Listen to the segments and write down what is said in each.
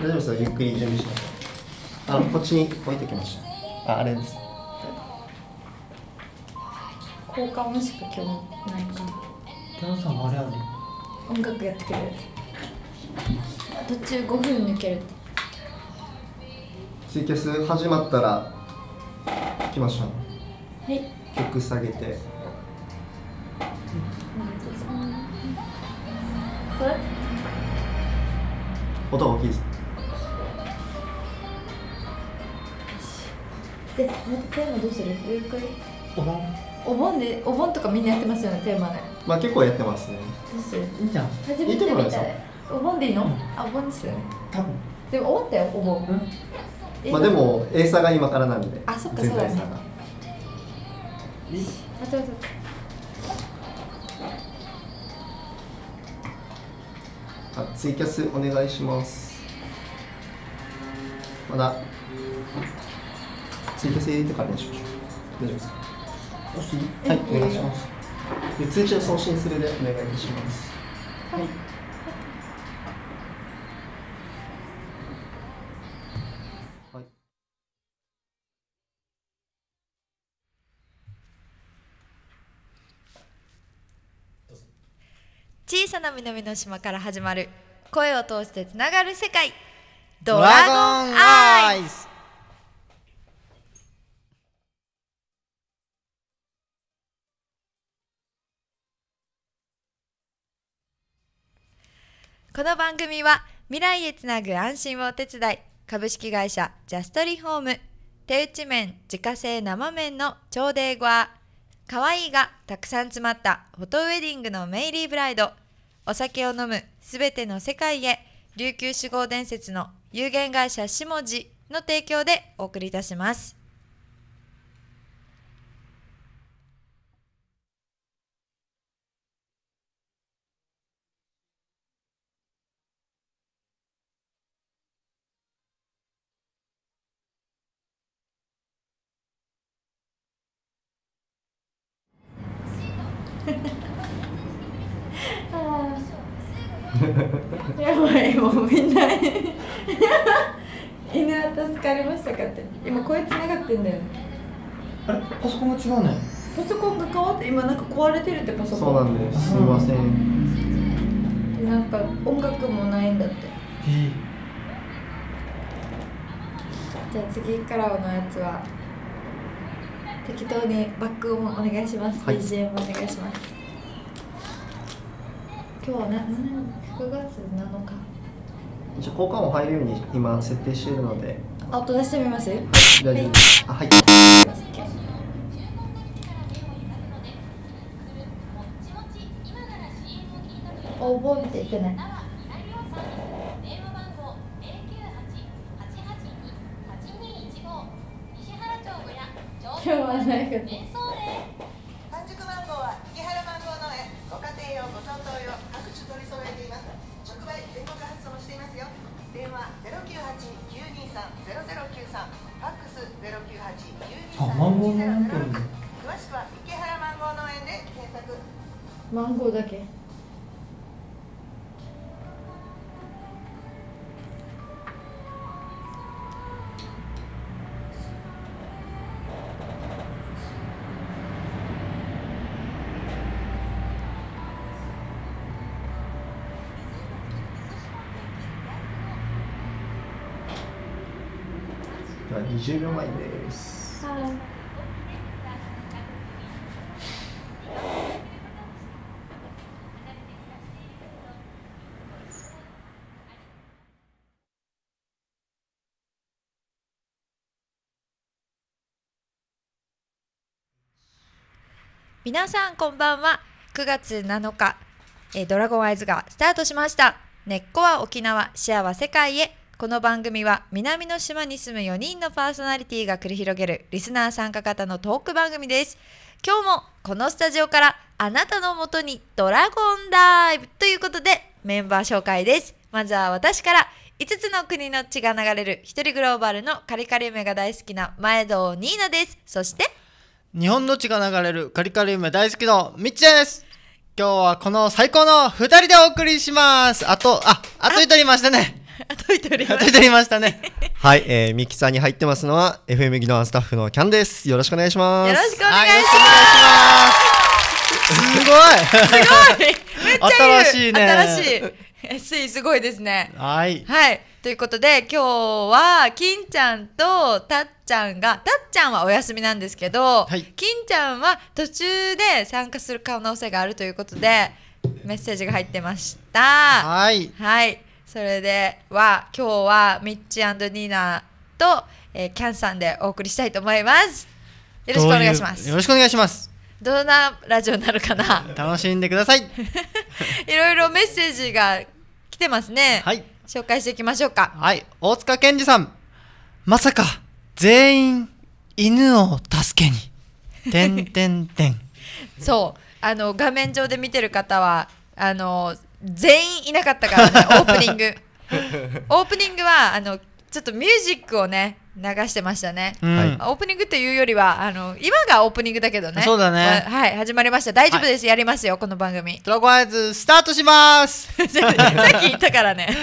大丈夫ですよゆっくり準備しましあのこっちに置いてきましたああれです効果音しか今日ないかキャンさんあれある音楽やってくれる途中五分抜けるツイキャス始まったら行きましょうはい曲下げて、うん音大きいですでこうってテーマどうするゆっくりお盆お盆でお盆とかみんなやってますよねテーマねまあ結構やってますねどうするいいじゃん初めてみたいお盆でいいの、あお盆ですよね多分でもお盆だよお盆、うん、まあでもエーサーが今からなんであそっかそうだねあそうそうあツイキャスお願いしますまだ追加とかにしましょう大丈夫ですかはい、お願いしますで通知を送信するでお願いしますはい小さな南の島から始まる声を通してつながる世界ドラゴンアイスこの番組は未来へつなぐ安心をお手伝い株式会社ジャストリホーム手打ち麺自家製生麺の超デーゴア可愛いがたくさん詰まったフォトウェディングのメイリーブライドお酒を飲むすべての世界へ琉球酒豪伝説の有限会社下地の提供でお送りいたします。やばいもうみんな 犬は助かりましたかって今これ繋がってんだよあれパソコンが違うねパソコンが変わって今なんか壊れてるってパソコンそうなんですすいません、ん、なんか音楽もないんだってじゃあ次からのやつは適当にバックをお願いします、はい、BGM お願いします今日はな9月7日一応交換音入るように今設定しているのであ音出してみますはい大丈夫ですはい、はいお盆って言ってないはないけど半熟マンゴーは池原マンゴー農園ご家庭用ご贈答用各種取り揃えています直売全国発送していますよ電話0989230093ファックス0989230093マンゴー農園詳しくは池原マンゴー農園で検索マンゴーだけ20秒前です。はい。皆さんこんばんは。9月7日、えドラゴンアイズがスタートしました。根っこは沖縄、シェアは世界へ。この番組は南の島に住む4人のパーソナリティが繰り広げるリスナー参加型のトーク番組です今日もこのスタジオからあなたのもとにドラゴンダイブということでメンバー紹介ですまずは私から5つの国の血が流れる一人グローバルのカリカリ梅が大好きな前藤ニーナですそして日本の血が流れるカリカリ梅大好きのみっちです今日はこの最高の2人でお送りしますあとああと1人いましたね後いておりま後いておりましたね。はい、えー、ミキサーに入ってますのは、FM 技能スタッフのキャンです。よろしくお願いします。よろしくお願いします。はい、すごい。すごい。めっちゃ新しいね。新しい。SE すごいですね。はい。はい。ということで、今日は、金ちゃんとたっちゃんが、たっちゃんはお休みなんですけど、はい、金ちゃんは途中で参加する可能性があるということで、メッセージが入ってました。はい。はい。それでは今日はミッチーニーナと、えー、キャンさんでお送りしたいと思います。よろしくお願いします。よろしくお願いします。どんなラジオになるかな。楽しんでください。いろいろメッセージが来てますね。はい。紹介していきましょうか。はい。大塚健二さん。まさか全員犬を助けに。てんてんてん。そう。あの画面上で見てる方はあの全員いなかったからね オープニングオープニングはあのちょっとミュージックをね流してましたね、うん、オープニングというよりはあの今がオープニングだけどねそうだねはい始まりました大丈夫です、はい、やりますよこの番組ドラゴンアイズスタートします さっき言ったからね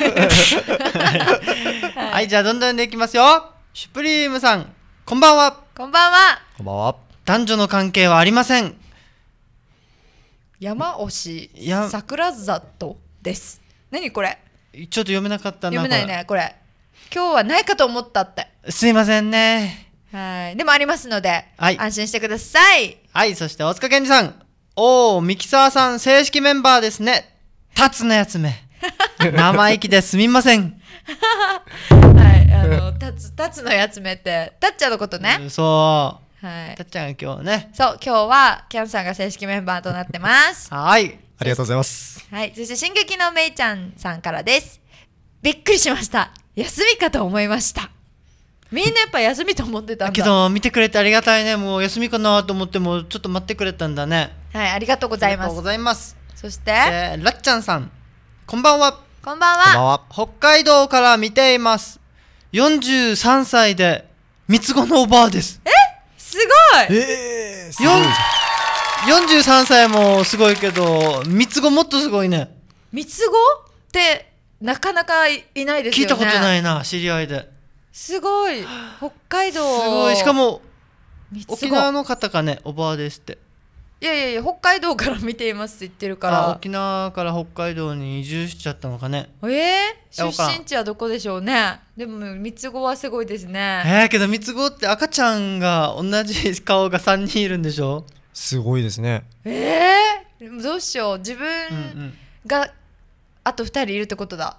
はい、はい、じゃあどんどんでいきますよシュプリームさんこんばんはこんばんはこんばんは男女の関係はありません山推し桜里です何これちょっと読めなかったな読めないねこれ今日はないかと思ったってすいませんねはいでもありますので、はい、安心してくださいはいそして大塚健二さんおおミキサーさん正式メンバーですね立つのやつめ 生意気ですみませんはいあの立つ立つのやつめって立っちゃうのことねそうはい。たっちゃん今日ね。そう、今日はキャンさんが正式メンバーとなってます。はい。ありがとうございます。はい。そして、進撃のめいちゃんさんからです。びっくりしました。休みかと思いました。みんなやっぱ休みと思ってたんだけど見てくれてありがたいねもう休みかなと思ってもちょっと待ってくれたんだねはいありがとうございますありがとうございますそして、えー、らっちゃんさんこんばんはこんばんは北海道から見ています43歳で三つ子のおばあですえすごいええー、43歳もすごいけど三つ子もっとすごいね三つ子ってなかなかいないですよね聞いたことないな知り合いですごい北海道すごいしかも沖縄の方かねおばあですっていやいやいや北海道から見ていますって言ってるから沖縄から北海道に移住しちゃったのかねえー、出身地はどこでしょうねでも三つ子はすごいですねえー、けど三つ子って赤ちゃんが同じ顔が3人いるんでしょすごいですねえー、どうしよう自分が、あと2人いるってことだ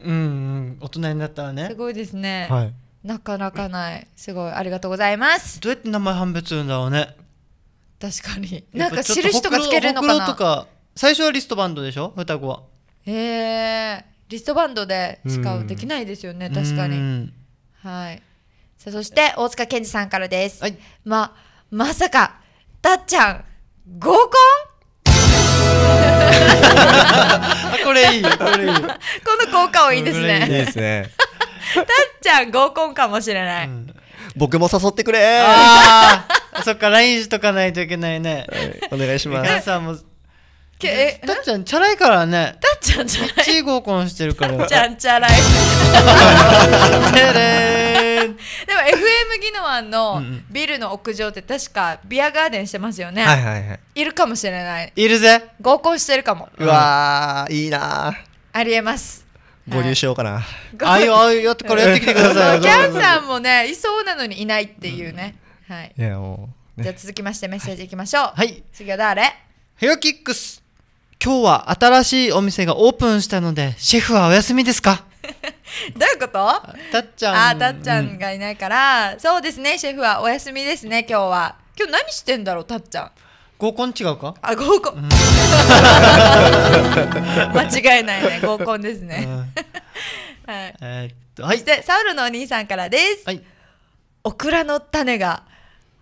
うん、うん、大人になったらねすごいですね、はい、なかなかないすごいありがとうございますどうやって名前判別するんだろうね確かになんか印とかつけるのかなとか最初はリストバンドでしょ双子はええー、リストバンドでしかできないですよね確かにはいさあそして大塚健二さんからです、はい、ままさかたっちゃん合コン これいいこれいい この効果はいいですねいいですね たっちゃん合コンかもしれない、うん僕も誘ってくれああ そっかラインしとかないといけないね、はい、お願いします皆さんもけえたっちゃんチャラいからねたっちゃんチャラい一位合コンしてるからたっちゃんチャラい てれーでも FM 技能案のビルの屋上って確かビアガーデンしてますよね、はいはいはい、いるかもしれないいるぜ合コンしてるかもうわーいいなありえます合流しようかな。あいあいやってからやってきてください。キャンさんもねいそうなのにいないっていうね。はい。いやもう。じゃ続きましてメッセージいきましょう。はい。次は誰？ヘアキックス。今日は新しいお店がオープンしたのでシェフはお休みですか？どういうことたっちゃんあたっちゃんがいないから、うん、そうですねシェフはお休みですね今日は今日何してんだろうたっちゃん合コン違うかあ合コン、うん、間違いないね合コンですね、うん、はい、えー、っとはい、そしてサウルのお兄さんからです、はい、オクラの種が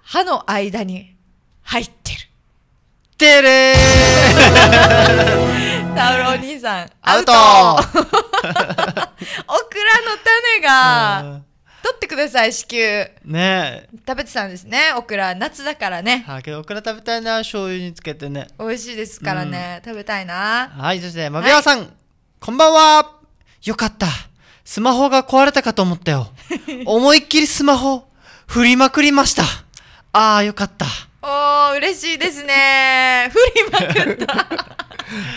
歯の間に入ってるてれー サウルお兄さんアウトオクラの種が取ってください子宮ね食べてたんですねオクラ夏だからねはい、けどオクラ食べたいな醤油につけてね美味しいですからね、食べたいなはいそしてマビワさん、こんばんはよかったスマホが壊れたかと思ったよ 思いっきりスマホ振りまくりましたああよかったおー嬉しいですね振りまくった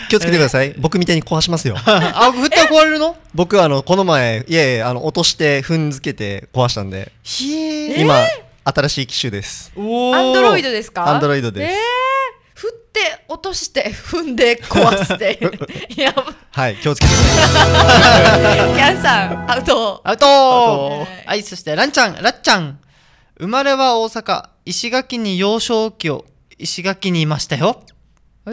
気をつけてください。僕みたいに壊しますよ。あ、振ったら壊れるの僕はあの、この前、いやいや、あの、落として踏んづけて壊したんで。今、新しい機種です。アンドロイドですかアンドロイドです。振って落として踏んで壊して やばはい気をつけてくださいキャ ンさんアウトアウトはいそしてランちゃんラッちゃん生まれは大阪石垣に幼少期を石垣にいましたよ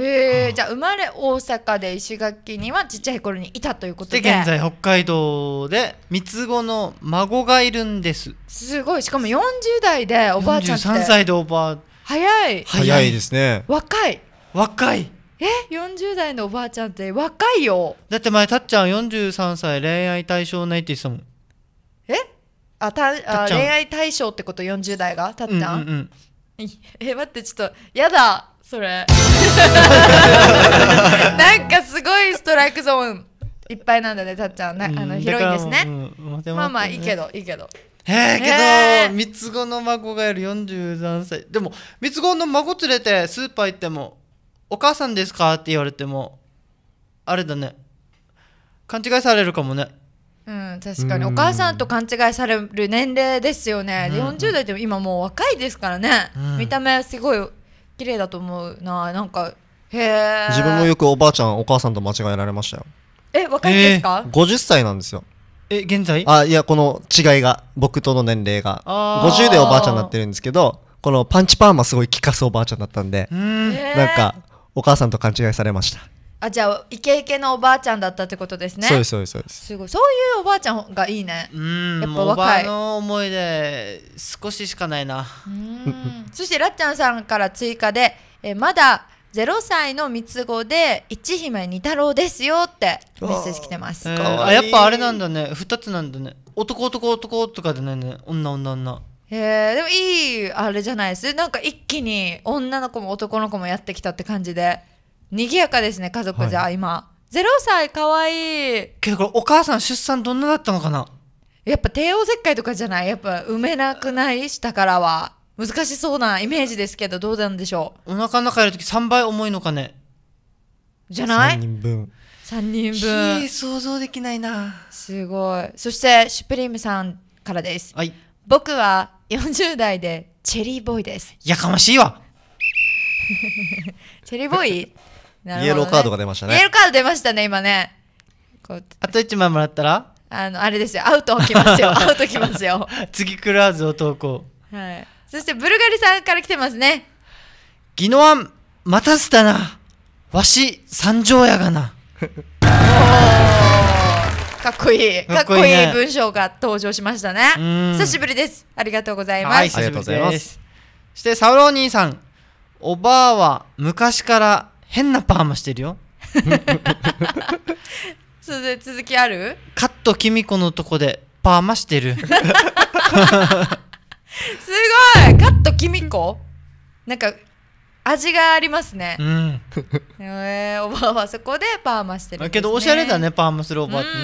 えー、じゃあ生まれ大阪で石垣にはちっちゃい頃にいたということで現在北海道で三つ子の孫がいるんですすごいしかも40代でおばあちゃんって3歳でおばあ早い早いですね若い若いえ40代のおばあちゃんって若いよだって前たっちゃん43歳恋愛対象ないって言ってたもんえあたあ恋愛対象ってこと40代がたっちゃんうんうんうん、え待ってちょっとやだそれ なんかすごいストライクゾーンいっぱいなんだねたっちゃんねあの広いんですね、うん、まあまあいいけどいいけどえけど、え三つ子の孫がいる43歳でも三つ子の孫連れてスーパー行っても「お母さんですか?」って言われてもあれだね勘違いされるかもねうん確かにお母さんと勘違いされる年齢ですよね、うん、40代って今もう若いですからね、うん、見た目すごい綺麗だと思うななんかへえ自分もよくおばあちゃんお母さんと間違えられましたよえ若いんですか、えー、50歳なんですよえ現在あいやこの違いが僕との年齢が50でおばあちゃんになってるんですけどこのパンチパーマすごい効かすおばあちゃんだったんでんなんかお母さんと勘違いされましたあじゃあイケイケのおばあちゃんだったってことですねそうですそうですそうですすごいそういうおばあちゃんがいいねうんやっぱ若いおばの思い出少ししかないなうんそしてらっちゃんさんから追加でえまだ0歳の三つ子で一姫二太郎ですよってメッセージ来てます、えー、あやっぱあれなんだね2つなんだね男男男とかじゃないね女女女えー、でもいいあれじゃないですなんか一気に女の子も男の子もやってきたって感じで賑やかですね家族じゃ、はい、今0歳かわいいけどこれお母さん出産どんなだったのかなやっぱ帝王切開とかじゃないやっぱ産めなくない下からは難しそうなイメージですけどどうなんでしょうお腹の中いる時3倍重いのかねじゃない3人分3人分想像できないなすごいそしてシュプリームさんからです、はい、僕は40代でチェリーボーイですやかましいわ チェリーボーイね、イエローカードが出ましたねイエローカード出ましたね今ねあと1枚もらったらあのあれですよアウトきますよ アウトきますよ次クラーズを投稿はいそしてブルガリさんから来てますねギノアン待たせたなわし三条やがなかっこいいかっこいい文章が登場しましたね久しぶりですありがとうございます、はい、ありがとうございますそしてサウローニーさんおばあは昔から変なパーマしてるよ 続きあるカットキミコのとこでパーマしてるすごいカットキミコなんか味がありますね、うん、えー、おばあはそこでパーマしてる、ね、けどおしゃれだねパーマするおばあってね、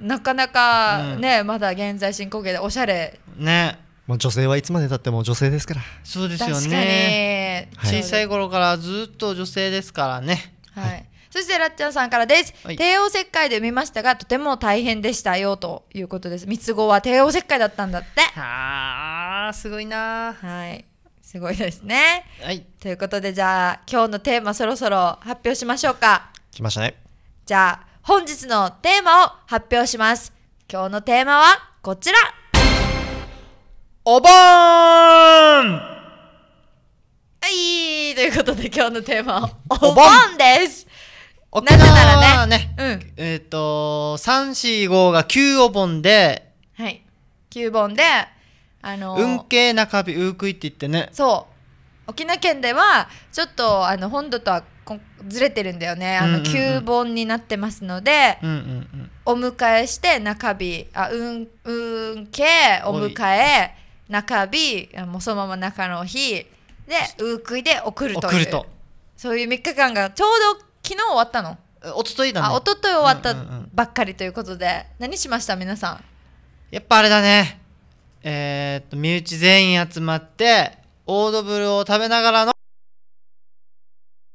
うん、なかなかね、うん、まだ現在進行形でおしゃれねもう女性はいつまでたっても女性ですからそうですよね小さい頃からずっと女性ですからねはいそしてらっちゃんさんからです。帝王切開で産みましたが、とても大変でしたよということです。三つ子は帝王切開だったんだって。ああ、すごいな。はい。すごいですね。はい。ということで、じゃあ、今日のテーマそろそろ発表しましょうか。来ましたね。じゃあ、本日のテーマを発表します。今日のテーマはこちら。お盆はいということで今日のテーマはお盆ですなぜならね、うん、えっ、ー、と345が9お盆ではい9盆であのー、運慶中日ウークイって言ってねそう沖縄県ではちょっとあの本土とはずれてるんだよねあの9本になってますので、うんうんうんお迎えして中日あうんうんけお迎え中日もうそのまま中の日でウークイで送ると送るとそういう3日間がちょうど昨日終わったの一昨日だねあ一昨日終わったばっかりということで、うんうんうん、何しました皆さんやっぱあれだねえー、っと身内全員集まってオードブルを食べながらのあ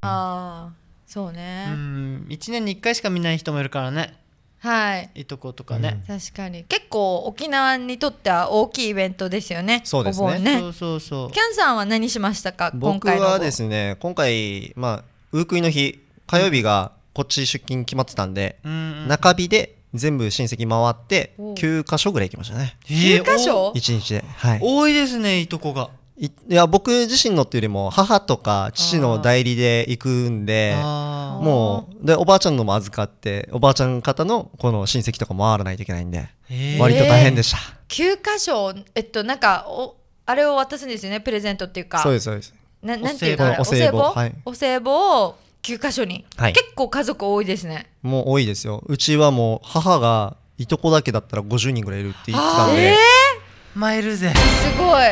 あそうねうん1年に1回しか見ない人もいるからねはい、いとことかね、うん、確かに結構沖縄にとっては大きいイベントですよねそうですね、ね、そうそうそうキャンさんは何しましたか僕はですね今回まあウークイの日火曜日がこっち出勤決まってたんで、うん、中日で全部親戚回って9か所ぐらい行きましたね9か所1日で、はい、多いですねいとこがいや僕自身のっていうよりも母とか父の代理で行くんでもうでおばあちゃんのも預かっておばあちゃん方のこの親戚とかも回らないといけないんで、えー、割と大変でした9箇所えっとなんかおあれを渡すんですよねプレゼントっていうかそうですそうですななんていうかお歳暮、お歳暮を9箇所に、はい、結構家族多いですねもう多いですようちはもう母がいとこだけだったら50人ぐらいいるって言ってたんで、えー参るぜすごい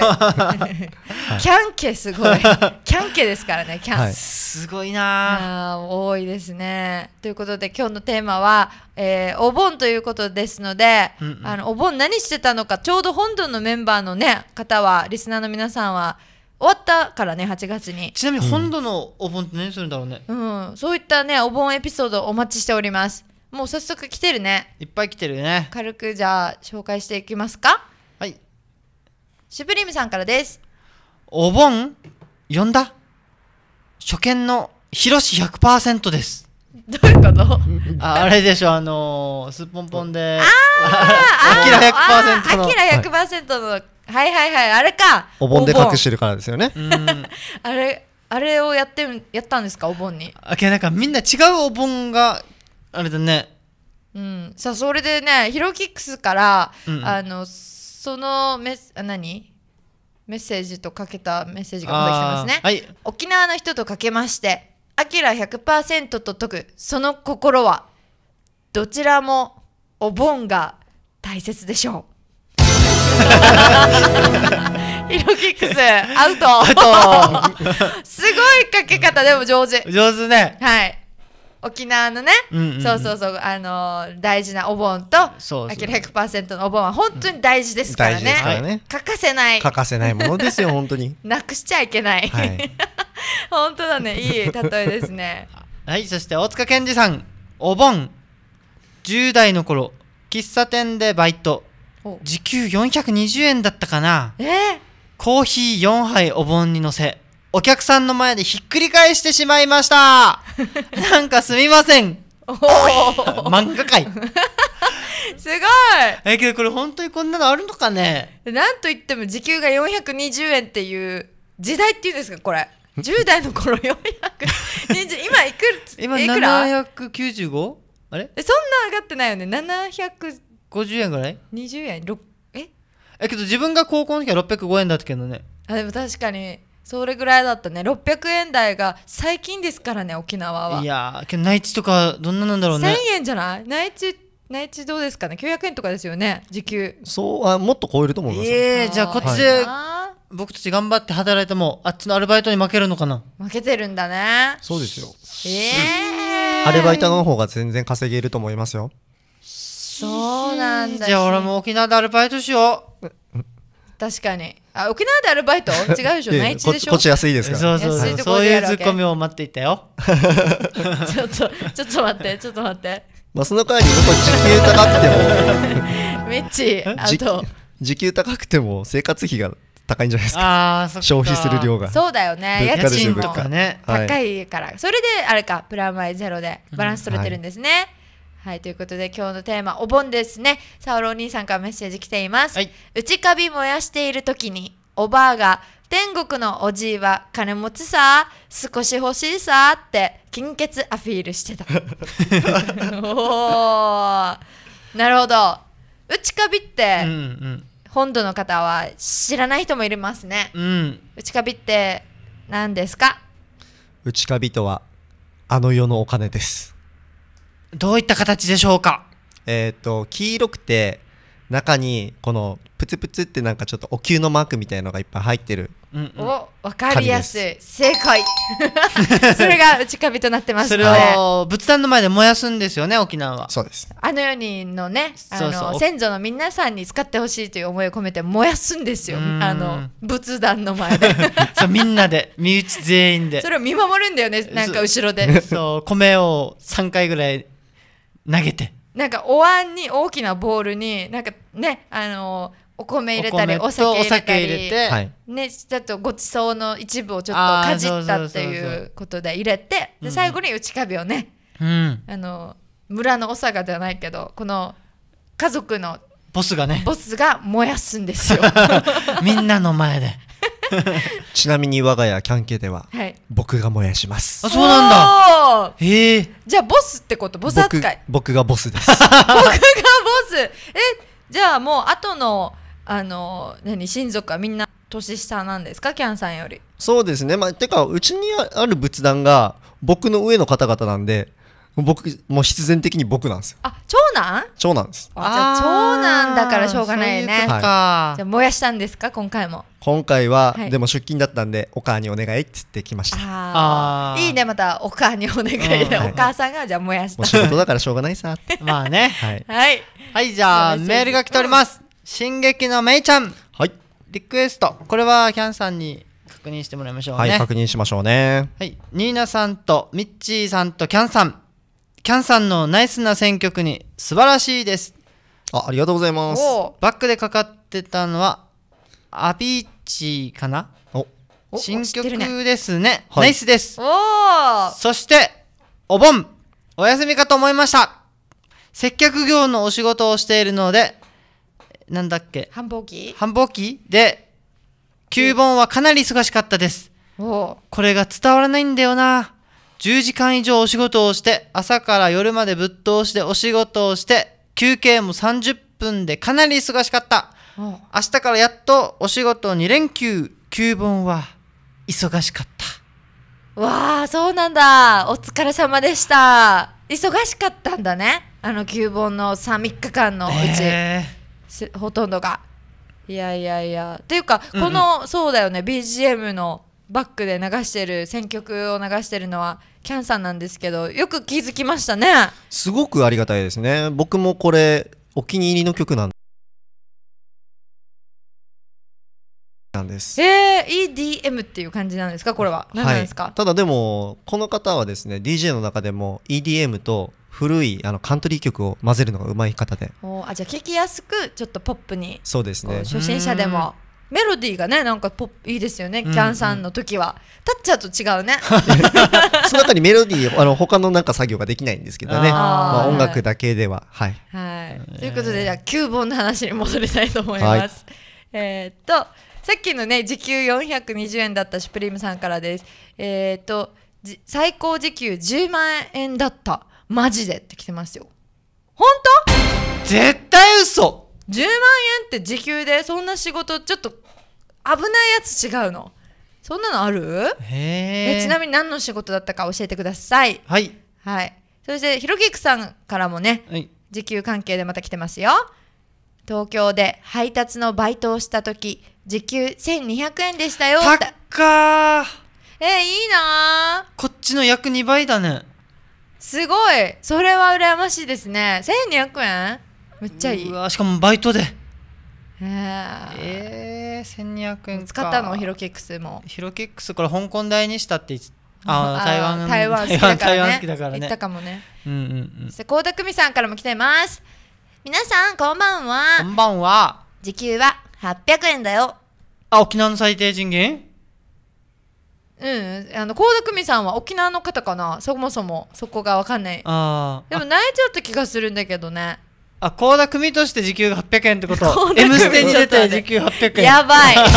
キャンケすごい キャンケですからねキャン、はい、すごいなあ多いですねということで今日のテーマは、えー、お盆ということですので、うんうん、あのお盆何してたのかちょうど本土のメンバーのね方はリスナーの皆さんは終わったからね8月にちなみに本土のお盆って何するんだろうね、うん、うん、そういったねお盆エピソードお待ちしておりますもう早速来てるねいっぱい来てるね軽くじゃあ紹介していきますかシュプリームさんからです。お盆呼んだ初見のヒロシ100%です。どういうことああれでしょ、あのー、すっぽんぽんで。あきらあ100%ー、の。アキラ100%の、はいはいはい、あれか。お盆で隠してるからですよね あれ、あれをやってやったんですか、お盆に。あけなんかみんな違うお盆が、あれだね。うん、さあそれでねヒロキックスから、うんうんあのそのメス何メッセージとかけたメッセージがまだてますね、はい、沖縄の人とかけまして「あきら100%」と解くその心はどちらもお盆が大切でしょう ヒロキックスアウト すごいかけ方でも上手上手ねはい沖縄のね、うんうん、そうそうそうあのー、大事なお盆とそうそう100%のお盆は本当に大事ですからねからね、欠かせない欠かせないものですよ本当に なくしちゃいけない、はい、本当だねいい例えですね はいそして大塚健二さんお盆10代の頃喫茶店でバイト時給420円だったかなえー、コーヒー4杯お盆にのせお客さんの前でひっくり返してしまいました なんかすみませんおお漫画界 すごいえけどこれ本当にこんなのあるのかねなんといっても時給が420円っていう時代っていうんですかこれ10代の頃420今いく今いくら 795? あれえそんな上がってないよね750円ぐらい20円6ええけど自分が高校の時は605円だったけどねあでも確かにそれぐらいだったね600円台が最近ですからね沖縄はいやー内地とかどんななんだろうね1000円じゃない内地内地どうですかね900円とかですよね時給そうあもっと超えると思いますええー、じゃあこっちで、はい、僕たち頑張って働いてもあっちのアルバイトに負けるのかな負けてるんだねそうですよええー、アルバイトの方が全然稼げると思いますよそうなんだじゃあ俺も沖縄でアルバイトしよう確かにあ沖縄でアルバイト違うでしょ内地でしょこっち安いですからそうそうそうそういうツッコミを待っていたよ ちょっとちょっと待ってちょっと待ってまあその代わりには時給高くても めっちあと時給高くても生活費が高いんじゃないですか消費する量がそうだよね家賃とかね、高いからそれであれかプラマイゼロでバランス取れてるんですね、うんはいはい、ということで今日のテーマお盆ですね。サオロお兄さんからメッセージ来ています。はい、内カビ燃やしている時におばあが天国のおじいは金持ちさ少し欲しいさって金欠アピールしてた なるほど内カビって、うんうん、本土の方は知らない人もいますね、うん、内カビって何ですか内カビとはあの世のお金ですどういった形でしょうかえっ、ー、と黄色くて中にこのプツプツってなんかちょっとお灸のマークみたいのがいっぱい入ってる、うんうん、お分かりやすい正解 それが内カビとなってますそれを仏壇の前で燃やすんですよね沖縄はそうですあの世にのねあの先祖の皆さんに使ってほしいという思いを込めて燃やすんですよあの仏壇の前で そうみんなで身内全員でそれを見守るんだよねなんか後ろでそう米を3回ぐらい投げてなんかお椀に大きなボウルになんかねあのお米入れたりお酒入れたりれねちょっとごちそうの一部をちょっとかじったっていうことで入れてで最後に内カビをね、うん、あの村のおさがじゃないけどこの家族のボスがねボスが燃やすんですよ みんなの前で ちなみに我が家キャンケでは、はい、僕が燃やしますあそうなんだへえじゃあボスってことボス扱い僕がボスです 僕がボスえじゃあもう後のあの何親族はみんな年下なんですかキャンさんよりそうですねまあてかうちにある仏壇が僕の上の方々なんで僕もう必然的に僕なんですよあ長男長男ですあじゃあ長男だからしょうがないうねはい、じゃあ燃やしたんですか今回も今回は、はいでも出勤だったんでお母にお願いって言ってきましたああいいねまたお母にお願いで、うんお母さんがじゃあ燃やしうた仕事だからしょうがないさ まあねはいはいはいじゃあメールが来ております進撃のめいちゃんはい、リクエストこれはキャンさんに確認してもらいましょうねはい、確認しましょうねはいニーナさんとミッチーさんとキャンさんキャンさんのナイスな選曲に素晴らしいです。あ、ありがとうございます。バックでかかってたのは、アビーチかな新曲ですね。はいナイスです。おそして、お盆、お休みかと思いました。接客業のお仕事をしているので、なんだっけ、繁忙期繁忙期で、旧盆はかなり忙しかったです。おこれが伝わらないんだよな。10時間以上お仕事をして、朝から夜までぶっ通しでお仕事をして、休憩も30分でかなり忙しかった。明日からやっとお仕事2連休、休本は忙しかった。わあ、そうなんだ。お疲れ様でした。忙しかったんだね。あの休本の3、3日間のうち、えー、ほとんどが。いやいやいや。っていうか、この、うんうん、そうだよね、BGM のバックで流してる選曲を流してるのはキャンさんなんですけどよく気づきましたねすごくありがたいですね僕もこれお気に入りの曲なんですえー、EDM っていう感じなんですかこれは何なんですか、はい、ただでもこの方はですね DJ の中でも EDM と古いあのカントリー曲を混ぜるのがうまい方であじゃあ聴きやすくちょっとポップにそうですね初心者でもメロディーがねなんかポップいいですよね、うんうん、キャンさんの時はタッチャーと違うね そのたにメロディーあの他のなんか作業ができないんですけどねまあ、音楽だけでははい、はいということでじゃあ9本の話に戻りたいと思います、はい、えー、っとさっきのね時給420円だったシュプリームさんからですえー、っと最高時給10万円だったマジでって来てますよ本当絶対嘘10万円って時給でそんな仕事ちょっと危ないやつ違うのそんなのあるえちなみに何の仕事だったか教えてくださいはい、はい、そしてひろきくさんからもね、はい、時給関係でまた来てますよ東京で配達のバイトをした時時給1200円でしたよたっかえー、いいなこっちの約2倍だねすごいそれは羨ましいですね1200円めっちゃいいうわしかもバイトでえー、えー、1200円か使ったのヒロキックスもヒロキックスこれ香港代にしたって言ってあ台湾台湾好きだからね行ったかもねうんうんうんそ田久美さんからも来てます皆さんこんばんはこんばんは時給は800円だよあ沖縄の最低賃金うんあの倖田久美さんは沖縄の方かなそもそもそこが分かんないあでも泣いちゃった気がするんだけどねあ、高田組として時給800円ってこと。M ステに出て時給800円。やばい。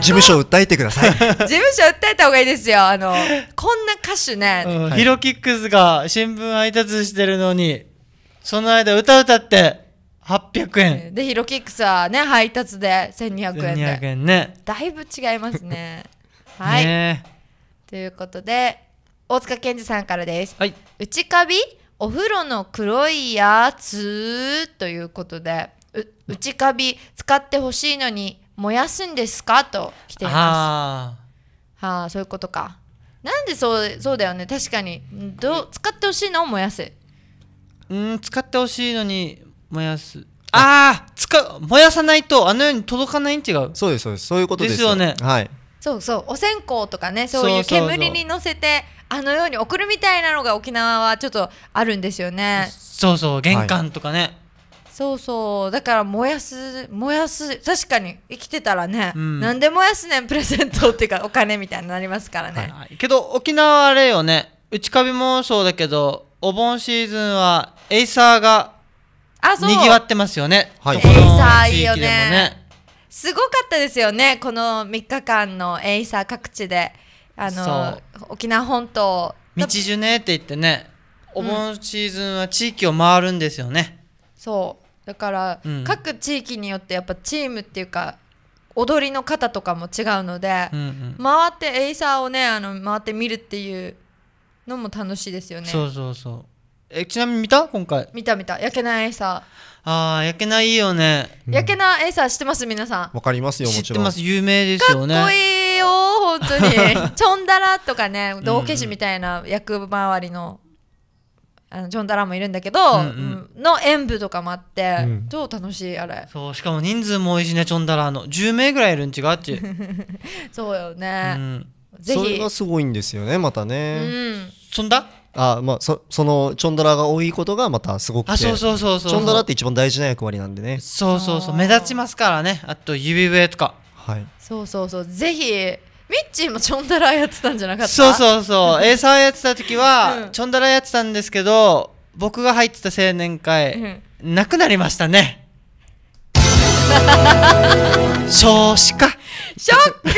事務所訴えてください。事務所訴えた方がいいですよ。あの、こんな歌手ね。うん、はい、ヒロキックスが新聞配達してるのに、その間歌歌って、800円。で、ヒロキックスはね、配達で1200円で。1200円ね。だいぶ違いますね。はい。ということで、大塚健二さんからです。はい。内カビお風呂の黒いやつということでう内カビ使ってほしいのに燃やすんですかと来ていますはあそういうことかなんでそうそうだよね確かにどう使ってほしいのを燃やすうん使ってほしいのに燃やすああ使燃やさないとあの世に届かないん違うそうですそうですそういうことですよねはいそうそうお線香とかねそういう煙に乗せてそうそうそうあのように送るみたいなのが沖縄はちょっとあるんですよねそうそう玄関とかね、はい、そうそうだから燃やす燃やす確かに生きてたらね、うん、何で燃やすねんプレゼントっていうかお金みたいになりますからね、はい、けど沖縄あれよね内カビもそうだけどお盆シーズンはエイサーがにぎわってますよね、はい、エイサーいいよねすごかったですよねこの3日間のエイサー各地で。あの沖縄本島道ジュネって言ってねお盆シーズンは地域を回るんですよね、そうだから、うん、各地域によってやっぱチームっていうか踊りの方とかも違うので、うんうん、回ってエイサーをねあの回ってみるっていうのも楽しいですよねそうそうそうえちなみに見た今回見た見た焼けないエイサーあー焼けないよね、焼けないエイサー知ってます皆さんわかりますよもちろん知ってます有名ですよねかっこいいよ本当に チョンダラとかね道化師みたいな役回りのあのチョン・ダラもいるんだけど、うんうん、の演舞とかもあって、うん、超楽しいあれそうしかも人数も多いしねチョンダラの10名ぐらいいるん違うっち そうよね、うん、ぜひそれがすごいんですよねまたね、チョそんだあまあそそのチョンダラが多いことがまたすごくてあそうそうそうそうチョンダラって一番大事な役割なんでねそうそうそう目立ちますからねあと指笛とかはい、そうそうそうぜひミッチーもチョンダラやってたんじゃなかったそうそうそう A さんやってた時は、うん、チョンダラやってたんですけど僕が入ってた青年会、うん、なくなりましたね 少子化ショック超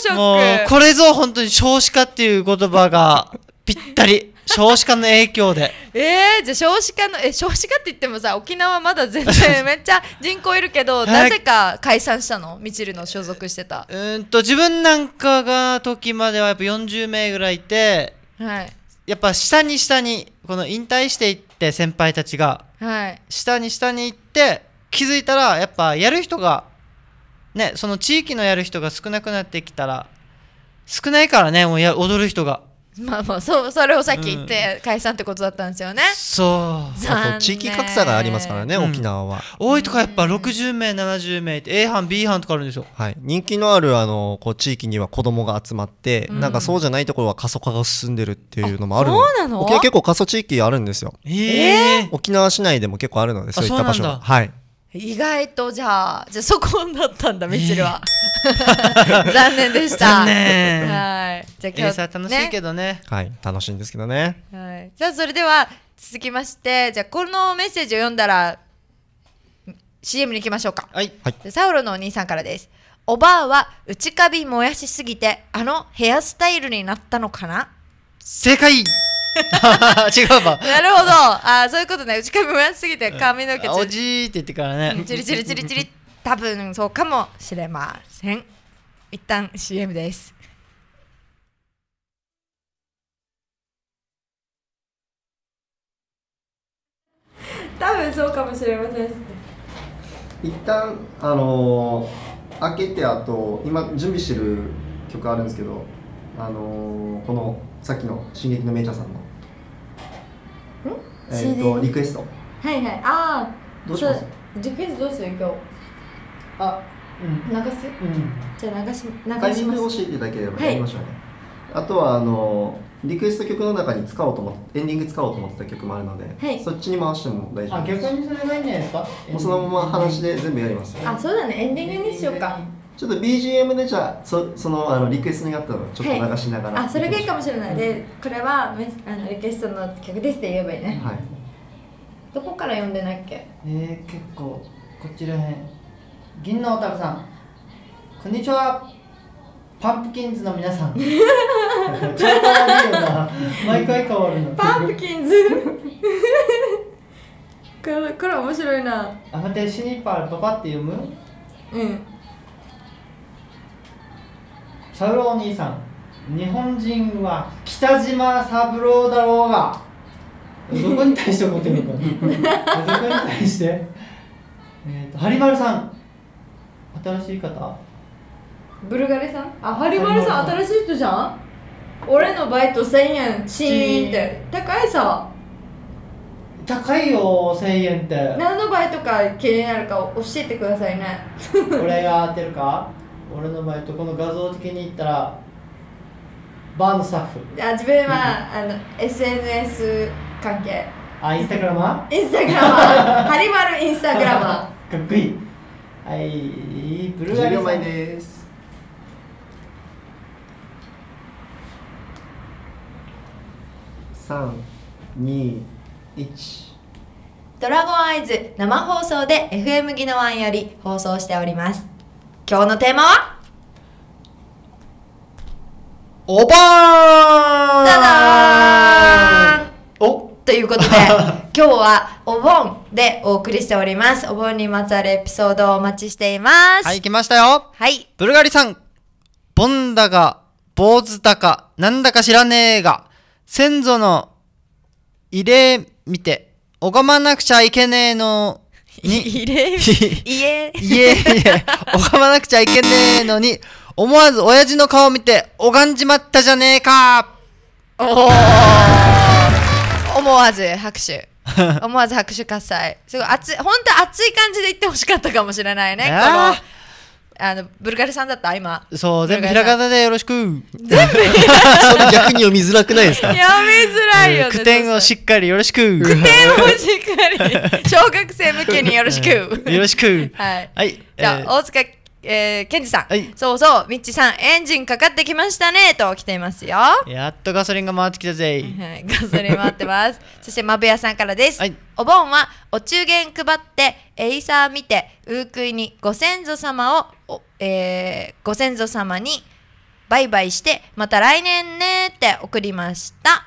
ショックもうこれぞ本当に少子化っていう言葉がぴったり少子化の影響でえー、じゃ少子化のえ少子化って言ってもさ沖縄まだ全然 めっちゃ人口いるけどなぜか解散したのみちるの所属してたうんと自分なんかが時まではやっぱ40名ぐらいいて、はい、やっぱ下に下にこの引退していって先輩たちが、はい、下に下に行って気づいたらやっぱやる人がねその地域のやる人が少なくなってきたら少ないからねもうや踊る人が。まあまあそうそれをさっき言って解散ってことだったんですよね、そうあと地域格差がありますからね、うん沖縄は、多いとかやっぱ60名70名って A 班 B 班とかあるんでしょはい、人気のあるあのこう地域には子供が集まって、うんなんかそうじゃないところは過疎化が進んでるっていうのもあるのそうなの沖縄結構過疎地域あるんですよええー、沖縄市内でも結構あるのでそういった場所がはい意外とじゃあ、じゃあそこだったんだ、ミチルは。残念でした。残念。はい。じゃあ今日、楽しいけどね。はい、楽しいんですけどね。はい。じゃあそれでは、続きまして、じゃあこのメッセージを読んだら、CM に行きましょうか。はい。サウロのお兄さんからです。おばあは内カビ燃やしすぎて、あのヘアスタイルになったのかな正解 違うわ。なるほど。あそういうことね。内髪もやすぎて髪の毛おじーって言ってからね。チリチリチリチリ。多分そうかもしれません。一旦 CM です。多分そうかもしれません。一旦あのー、開けてあと今準備してる曲あるんですけど、あのー、この。さっきの「進撃のメイちゃん」さんのえー、っとリクエストはいはいああどうしますリクエストどうする今日あうん流す、うん、じゃあ流し流しますタイミング教えていただければやりましょうね、はい、あとはあのリクエスト曲の中に使おうと思ってエンディング使おうと思ってた曲もあるので、はい、そっちに回しても大丈夫ですあ逆にそれがいいんじゃないですかもうそのまま話で全部やります、あそうだねエンディングにしようかちょっと BGM でじゃあそそのあのリクエストにあったのちょっと流しながら、はい、あそれがいいかもしれないでこれはあのリクエストの曲ですって言えばいいねはいどこから読んでないっけえー、結構こちらへん銀のおたくさんこんにちはパンプキンズの皆さん 毎回変わるのパンプキンズこれこれ面白いなあまたシニパーパパって読むうん三郎兄さん日本人は北島三郎だろうがどこに対して思ってるのかどこに対してえっ、とはりまるさん新しい方ブルガリさんあはりまるさん新しい人じゃん俺のバイト1000円チーンって高いさ高いよ1000円って何のバイトか気になるか教えてくださいね 俺が当てるか俺の場合とこの画像的に言ったらバーのスタッフあ自分はあの SNS 関係あインスタグラマーインスタグラマーハリマルインスタグラマーかっこいいはいブルガリですドラゴンアイズ生放送で FM ギノワンより放送しております今日のテーマはおばーだだーおということで、今日はお盆でお送りしております。お盆にまつわるエピソードをお待ちしています。はい、来ましたよ。はい。ブルガリさん、ボンだが、坊主だか、なんだか知らねえが、先祖の入れ見て、拝まなくちゃいけねえのに、いれ、え。家、拝まなくちゃいけねえのに、思わず親父の顔見て、拝んじまったじゃねえかおお思わず拍手。思わず拍手喝采。すごい熱い、本当熱い感じで言ってほしかったかもしれないね。あのブルガリさんだった今そう全部ひらがなでよろしく全部 それ逆に読みづらくないですか読みづらいよね、句点をしっかりよろしく句点をしっかり小学生向けによろしく よろしくはい、はい、じゃあ、えー、大塚えー、ケンジさん、はい、そうそう、ミッチさん、エンジンかかってきましたねと来ていますよ。やっとガソリンが回ってきたぜ。い、ガソリン回ってます。そして、まぶやさんからです。はい、お盆はお中元配って、エイサー見て、ウークイにご先祖様を、えー、ご先祖様にバイバイして、また来年ねって送りました。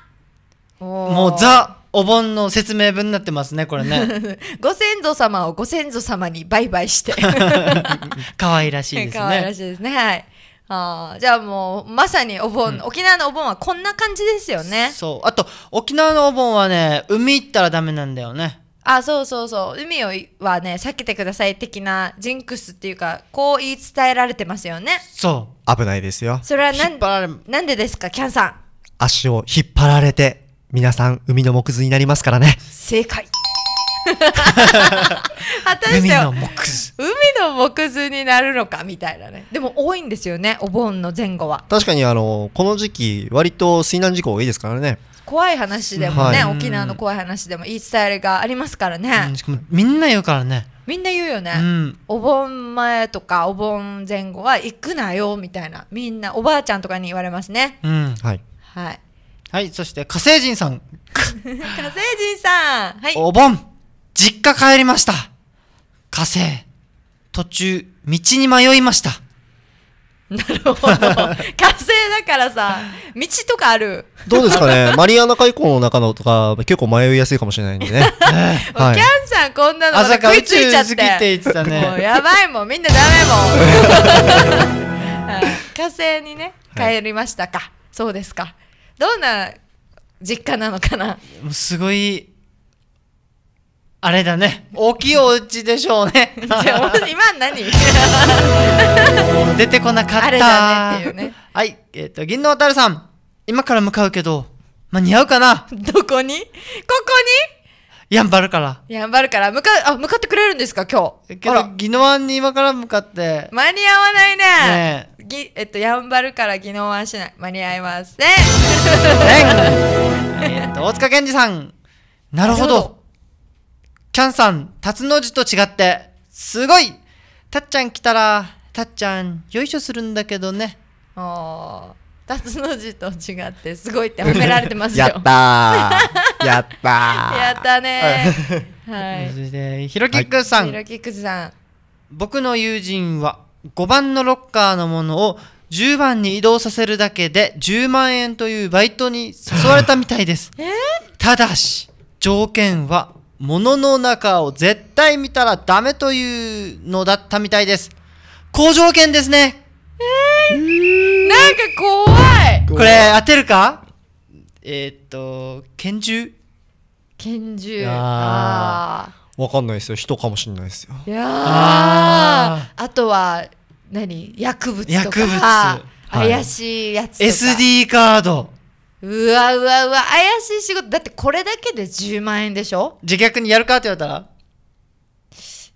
もうザお盆の説明文になってますねこれね ご先祖様をご先祖様にバイバイして 可愛らしいですね 可愛らしいですねはいあじゃあもうまさにお盆、うん、沖縄のお盆はこんな感じですよねそうあと沖縄のお盆はね海行ったらダメなんだよねあそうそうそう海をはね避けてください的なジンクスっていうかこう言い伝えられてますよねそう危ないですよそれはなんなんでですかキャンさん足を引っ張られて皆さん海の木図になりますからね正解 果たして海の木図海の木図になるのかみたいなねでも多いんですよねお盆の前後は確かにあのこの時期割と水難事故多いですからね怖い話でもね、はい、沖縄の怖い話でも言い伝えがありますからね、うん、みんな言うからねみんな言うよね、うん、お盆前とかお盆前後は行くなよみたいなみんなおばあちゃんとかに言われますね、うん、はい、はいはいそして火星人さん 火星人さん、はい、お盆実家帰りました火星途中道に迷いましたなるほど 火星だからさ道とかあるどうですかねマリアナ海溝の中のとか結構迷いやすいかもしれないんでね、はい、キャンさんこんなの食いついちゃってって言ってたねやばいもんみんなダメもん火星にね帰りましたか、はい、そうですかどんな実家なのかなもうすごいあれだね大きいお家でしょうねじゃあ 今何出てこなかったあれだねっていうねはいえっ、ー、と銀のたるさん今から向かうけど間に合うかなどこにここにやんばるから。やんばるから、向か、あ、向かってくれるんですか、今日。けど、宜野湾に今から向かって。間に合わないね。ねぎ、えっと、やんばるから宜野湾市内、間に合います。ね えっと、大塚健二さん。なるほど。キャンさん、ツの字と違って、すごいたっちゃん来たら、たっちゃん、よいしょするんだけどね。ああ。ツの字と違ってすごいって褒められてますよ。やったー やったやったね はいそしてひろきくさん、ひろきくさん僕の友人は5番のロッカーのものを10番に移動させるだけで10万円というバイトに誘われたみたいです、えー、ただし条件は物の中を絶対見たらダメというのだったみたいです好条件ですねえー、なんか怖いこれ当てるかえー、っと拳銃拳銃ああわかんないですよ人かもしれないですよいやああとは何薬物とか薬物怪しいやつとか、はい、SD カードうわうわうわ怪しい仕事だってこれだけで10万円でしょ自虐にやるかって言われたら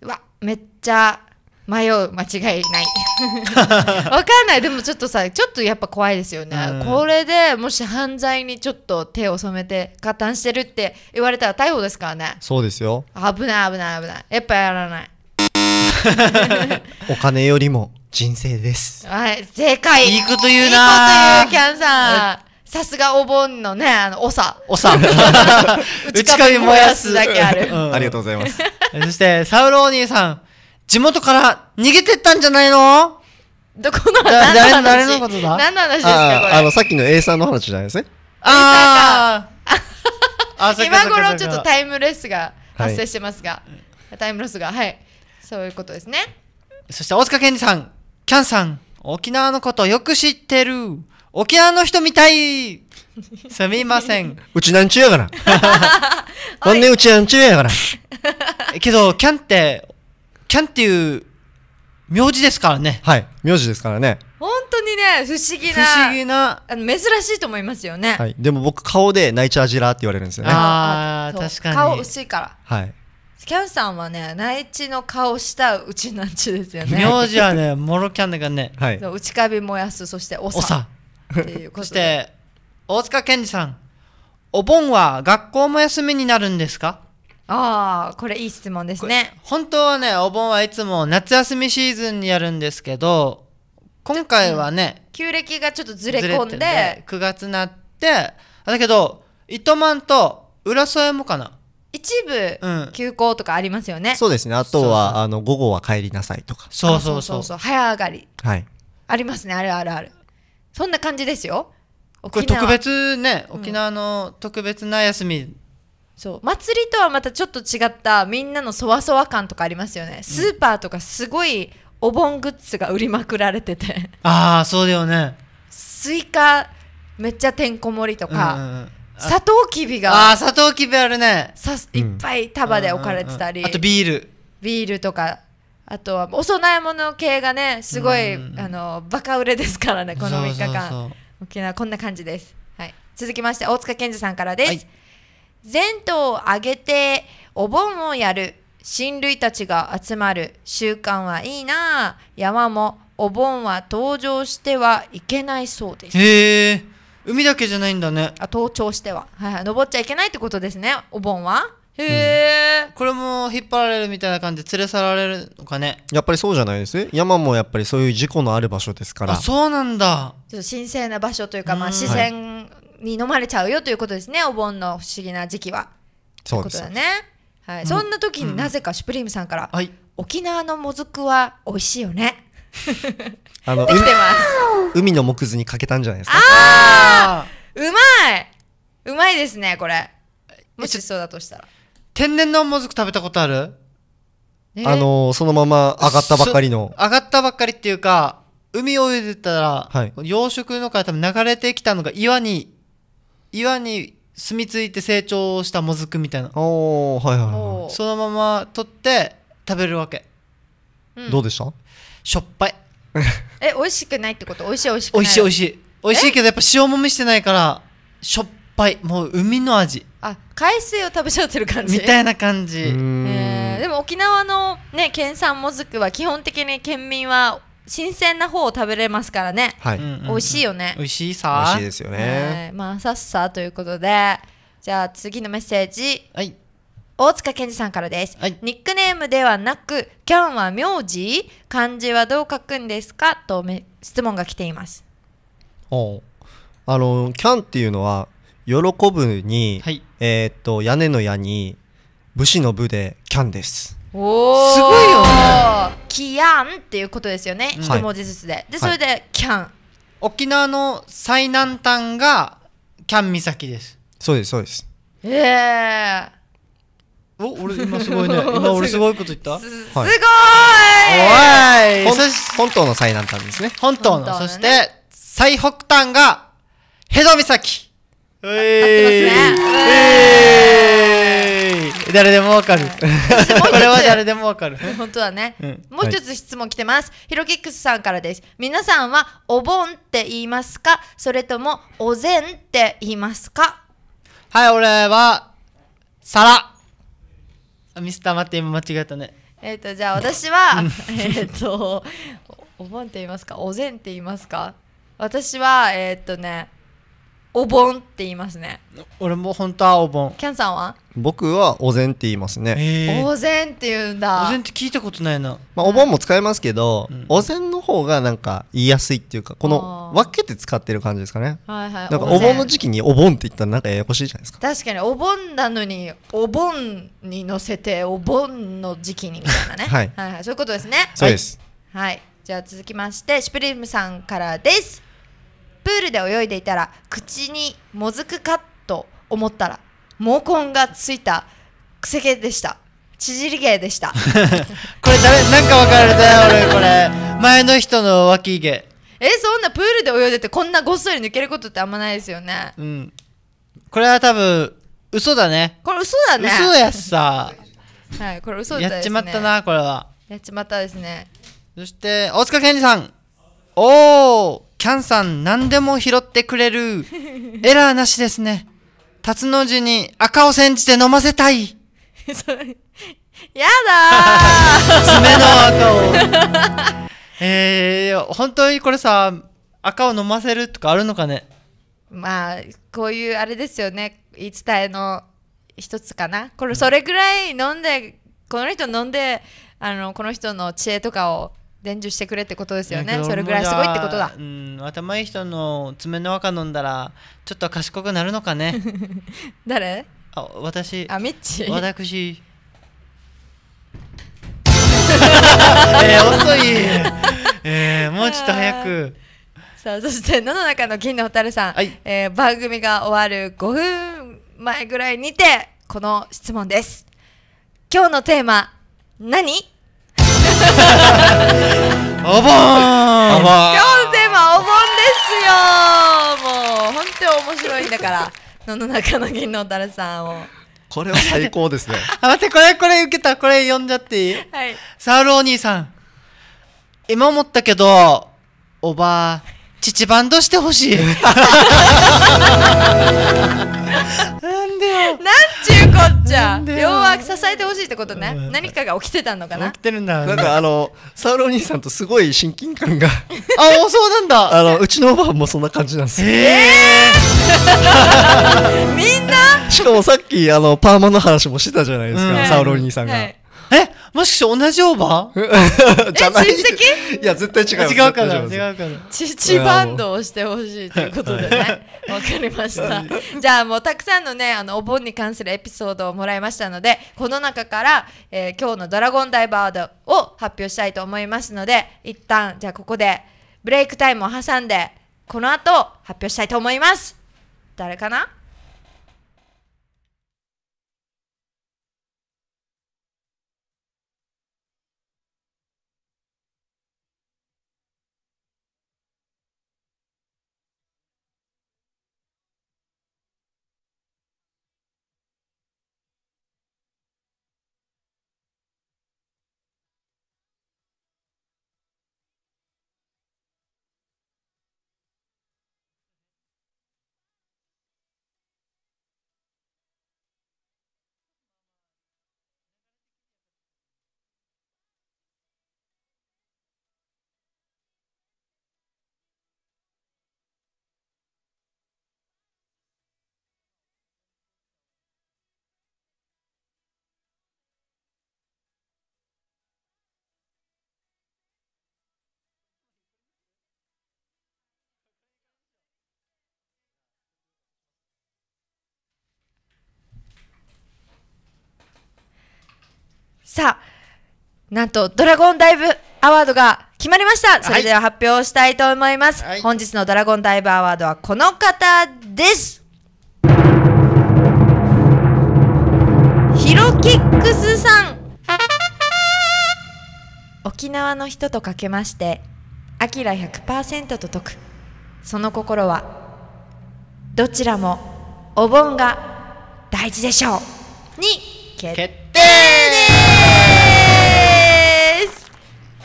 うわめっちゃ迷う間違いない わかんないでもちょっとさちょっとやっぱ怖いですよね、うん、これでもし犯罪にちょっと手を染めて加担してるって言われたら逮捕ですからねそうですよ危ない危ない危ないやっぱやらない お金よりも人生ですはい正解いいこと言うないいこと言うキャンさんさすがお盆のね、あの、おさ。おさ。内 壁燃やすだけあるうん。ありがとうございます。そして、サウローニーさん。地元から逃げてったんじゃないのどこの話誰誰のことだ何の話ですかこれあの、さっきの A さんの話じゃないですね。ああ今頃ちょっとタイムレスが発生してますが、はい、タイムロスが、はい。そういうことですね。そして大塚健二さん、キャンさん、沖縄のことよく知ってる。沖縄の人みたいすみません。うちなんちゅうやから。な んねうちなんちゅうやから。けど、キャンってキャンっていう名字ですからね。はい、名字ですからね。本当にね、不思議な。不思議な。あの珍しいと思いますよね。はい、でも僕顔でナイチャージラーって言われるんですよね。ああ、確かに。顔薄いから。はい。キャンさんはね、内地の顔したうちなんちですよね。名字はね、モロキャンだからね。はい。内壁燃やす、そしておさ。おっていうことそして、大塚健二さん。お盆は学校も休みになるんですかああこれいい質問ですね本当はねお盆はいつも夏休みシーズンにやるんですけど今回はね、うん、旧暦がちょっとずれ込んで9月になってだけど糸満と浦添もかな一部休校とかありますよね、うん、そうですねあとはあの午後は帰りなさいとかそうそうそうそう早上がりはいありますねあるあるあるそんな感じですよこれ特別ね、沖縄の特別な休みそう祭りとはまたちょっと違ったみんなのそわそわ感とかありますよねスーパーとかすごいお盆グッズが売りまくられててああそうだよねスイカめっちゃてんこ盛りとか、うんうんサトウキビがああサトウキビあるねさいっぱい束で置かれてたり、うんうんうん、あとビールビールとかあとはお供え物系がねすごい、うんうん、あのバカ売れですからねこの3日間沖縄こんな感じです、はい、続きまして大塚健二さんからです、はい全島をげてお盆をやる親類たちが集まる習慣はいいな山もお盆は登場してはいけないそうですへえ海だけじゃないんだねあ登頂しては、はい、はい、登っちゃいけないってことですねお盆はへえ、うん、これも引っ張られるみたいな感じで連れ去られるのかねやっぱりそうじゃないです山もやっぱりそういう事故のある場所ですからあそうなんだちょっと神聖な場所というか、まあ、自然に飲まれちゃうよということですねお盆の不思議な時期はそうですねはい、そんな時になぜかシュプリームさんから、うん、沖縄のもずくは美味しいよねあの 海の木図にかけたんじゃないですかああうまいうまいですねこれもしそうだとしたら天然のもずく食べたことあるあのー、そのまま上がったばっかりの上がったばっかりっていうか海を泳いでたら、はい、養殖のから多分流れてきたのが岩に岩に住み着いて成長したもずくみたいなおおはいはいはそのまま取って食べるわけうんどうでしたしょっぱい え美味しくないってこと美味しい美味しい美い味しい美味しい美味しいけどやっぱ塩もみしてないからしょっぱいもう海の味あ海水を食べちゃってる感じみたいな感じ、えーでも沖縄のね県産もずくは基本的に県民は新鮮な方を食べれますからね、はい、美味しいよね美味しいさ美味しいですよね、えー、まあさっさということでじゃあ次のメッセージ、はい、大塚健二さんからです、はい、ニックネームではなくキャンは名字漢字はどう書くんですかと質問が来ていますおあのキャンっていうのは喜ぶに、はい、えー、っと屋根の屋に武士の部でキャンですおすごいよねキアンっていうことですよね、一文字ずつで。で、それで、キャン。沖縄の最南端がキャン岬です。そうです、そうです。ええお、俺今すごいね。今俺すごいこと言った。すすごい。はい、おい。本当の最南端ですね。本当の。のね、そして最北端がヘド岬。えー、えー、えー誰でもわかる。これは誰でもわかる。本当だね。もう一つ質問来てます。ヒロキックスさんからです。皆さんはお盆って言いますか、それともお膳って言いますか。はい、俺は皿。ミスター待って今間違えたね。えっとじゃあ私はえっとお盆って言いますか、お膳って言いますか。私はえっ、とね。お盆って言いますね俺も本当はお盆キャンさんは僕はお膳って言いますね、お膳って言うんだお膳って聞いたことないな、まあ、お盆も使いますけど、うん、お膳の方がなんか言いやすいっていうかこの分けて使ってる感じですかね、はいはい、なんかお盆の時期にお盆って言ったらなんかややこしいじゃないですか確かにお盆なのにお盆に乗せてお盆の時期にみたいなね、はい、はいはいそういうことですねそうです、はい、はい、じゃあ続きましてシュプリームさんからですプールで泳いでいたら口にもずくかと思ったら毛根がついたくせ毛でした縮り毛でした これ誰なんか分かるね俺これ前の人の脇毛えそんなプールで泳いでてこんなごっそり抜けることってあんまないですよねうんこれは多分嘘だねこれ嘘だね嘘やさ はいこれ嘘だ、ね、やっちまったなこれはやっちまったですねそして大塚健二さんおおキャンさん何でも拾ってくれる。エラーなしですね。辰の字に赤を煎じて飲ませたい。やだー 爪の赤を。えー、本当にこれさ、赤を飲ませるとかあるのかねまあ、こういうあれですよね。言い伝えの一つかな。これ、それぐらい飲んで、この人飲んで、あの、この人の知恵とかを伝授してくれってことですよねそれぐらいすごいってことだうん頭いい人の爪の若飲んだらちょっと賢くなるのかね 誰あ私あミッチ私 えー、遅い、えー、もうちょっと早く さあそして野の中の金の蛍さん、はい、えー、番組が終わる5分前ぐらいにてこの質問です今日のテーマ何お盆お盆今日のテーマお盆ですよもう本当面白いんだから野の中の銀のたるさんをこれは最高ですね あ待ってこれこれ受けたこれ読んじゃっていい、はい、サウルお兄さん今思ったけどおば父バンドしてほしい なんよなんちゅうこっちゃ要は支えてほしいってことね、うん、何かが起きてたのかな起きてるんだなんかあのサウロ兄さんとすごい親近感が あおそうなんだあのうちのおばあもそんな感じなんですよえー、みんなしかもさっきあのパーマの話もしてたじゃないですか、うん、サウロ兄さんが、はい、えもしかして同じオーバー じゃないいや絶対違う違うから違うから父バンドをしてほしいということでね わかりましたじゃあもうたくさんのねあのお盆に関するエピソードをもらいましたのでこの中から、えー、今日の「ドラゴンダイバード」を発表したいと思いますので一旦じゃあここでブレイクタイムを挟んでこの後発表したいと思います誰かなさあ、なんと、ドラゴンダイブアワードが決まりました。それでは発表したいと思います。はい、本日のドラゴンダイブアワードはこの方です。ヒロキックスさん。沖縄の人とかけまして、アキラ100%と解く。その心は、どちらもお盆が大事でしょう。に決定。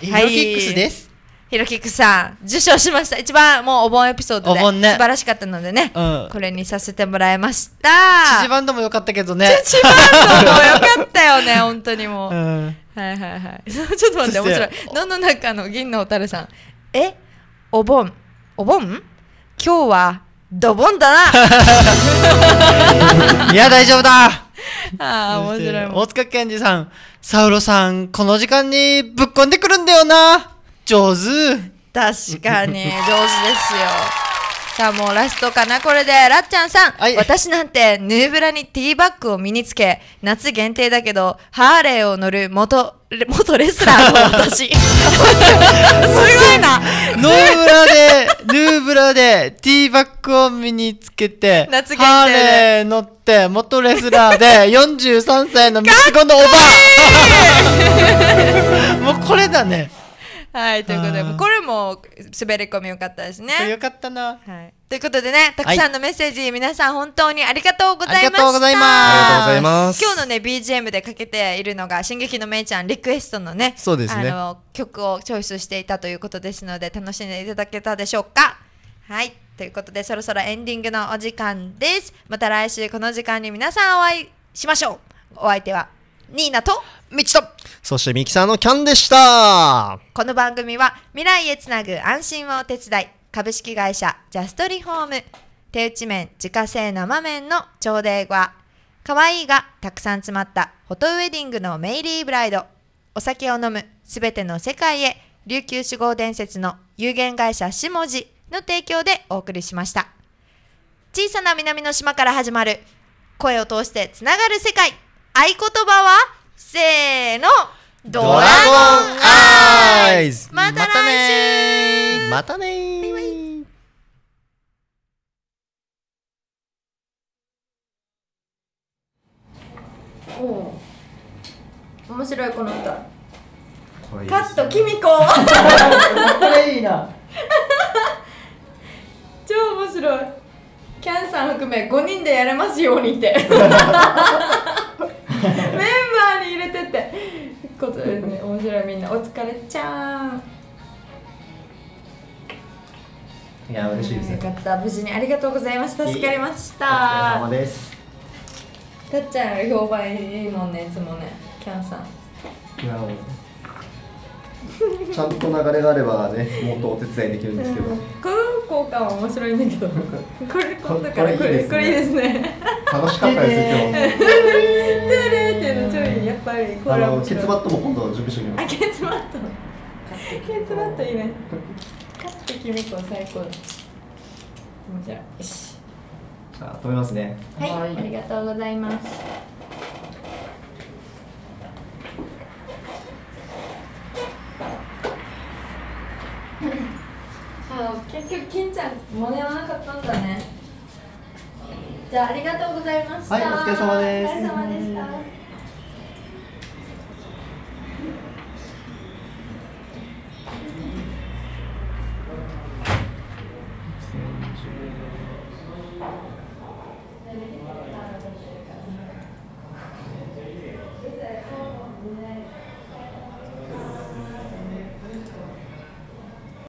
ヒロキックスです。ヒロキックスさん、受賞しました。一番もうお盆エピソードで、ね、素晴らしかったのでね、うん、これにさせてもらいました。チチバンドもよかったけどね。チチバンドもよかったよね、本当にもう。うん、はいはいはい。ちょっと待って、面白い。のの中の銀のおたるさん。えお盆お盆今日はドボンだな いや大丈夫だ ああ面白い大塚健二さんサウロさん、この時間にぶっこんでくるんだよな。上手。確かに、上手ですよ。さあもうラストかなこれでらっちゃんさん、はい、私なんてヌーブラにティーバッグを身につけ夏限定だけどハーレーを乗る元元レスラーの私 すごいなヌーブラでルーブラでティーバッグを身につけて、夏ハーレー乗って、元レスラーで43歳の息子のおばあもうこれだね。はい、ということで、これも滑り込みよかったですね。よかったな。はい。ということでね、たくさんのメッセージ、はい、皆さん本当にありがとうございました。ありがとうございます。今日のね、BGM でかけているのが、進撃のめいちゃんリクエストのね、そうですね。あの、曲をチョイスしていたということですので、楽しんでいただけたでしょうかはい。ということで、そろそろエンディングのお時間です。また来週この時間に皆さんお会いしましょう。お相手は、ニーナと、みちと、そしてミキサーのキャンでした。この番組は、未来へつなぐ安心をお手伝い。株式会社ジャストリフォーム手打ち麺自家製生麺の朝礼は可愛いがたくさん詰まったフォトウェディングのメイリーブライドお酒を飲むすべての世界へ琉球酒豪伝説の有限会社しもじの提供でお送りしました小さな南の島から始まる声を通してつながる世界合言葉はせーのドラゴンアイズまた来週またねお面白いこの歌カットキミコこれいいな 超面白いキャンさん含め5人でやれますようにって メンバーに入れてってことでね面白いみんなお疲れちゃんいや嬉しいですねよかった無事にありがとうございます助かりましたお疲れ様ですたっちゃん評判いいもんねいつもねキャンさんいやちゃんと流れがあればねもっとお手伝いできるんですけど、うん、この交換は面白いんだけど これこだからこれいいですね楽しかったです今日テレていうのちょいやっぱりあのケツバットも今度準備してきますケツバットケツバットいいね勝って決めと最高だじゃよしじゃあ止めますねはい、ありがとうございます あ結局金ちゃん間に合わなかったんだねじゃあありがとうございましたはいお疲れ様ですお疲れ様でした